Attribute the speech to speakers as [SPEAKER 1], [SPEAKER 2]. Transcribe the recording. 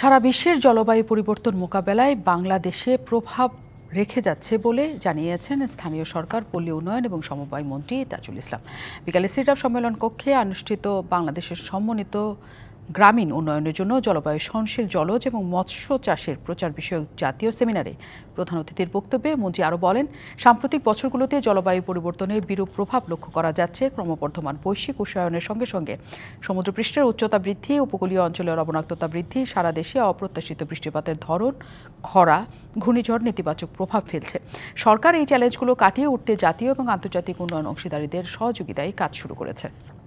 [SPEAKER 1] সারা বিশ্বের জলবায়ু পরিবর্তন মোকাবেলায় বাংলাদেশে প্রভাব রেখে যাচ্ছে বলে জানিয়েছেন স্থানীয় সরকার পল্লী উন্নয়ন এবং সমবায় মন্ত্রী তাজুল ইসলাম বিকালে সিরাপ সম্মেলন কক্ষে অনুষ্ঠিত বাংলাদেশের সমন্বিত গ্রামীণ উন্নয়নের জন্য জলবায়ু সহনশীল জলজ এবং মৎস্য চাষের প্রচার বিষয়ক জাতীয় সেমিনারে প্রধান অতিথির বক্তব্যে মন্ত্রী আরও বলেন সাম্প্রতিক বছরগুলোতে জলবায়ু পরিবর্তনের বিরূপ প্রভাব লক্ষ্য করা যাচ্ছে ক্রমবর্ধমান বৈশ্বিক উষ্ণায়নের সঙ্গে সঙ্গে সমুদ্রপৃষ্ঠের উচ্চতা বৃদ্ধি উপকূলীয় অঞ্চলের লবণাক্ততা বৃদ্ধি সারা দেশে অপ্রত্যাশিত বৃষ্টিপাতের ধরন খরা ঘূর্ণিঝড় নেতিবাচক প্রভাব ফেলছে সরকার এই চ্যালেঞ্জগুলো কাটিয়ে উঠতে জাতীয় এবং আন্তর্জাতিক উন্নয়ন অংশীদারীদের সহযোগিতায় কাজ শুরু করেছে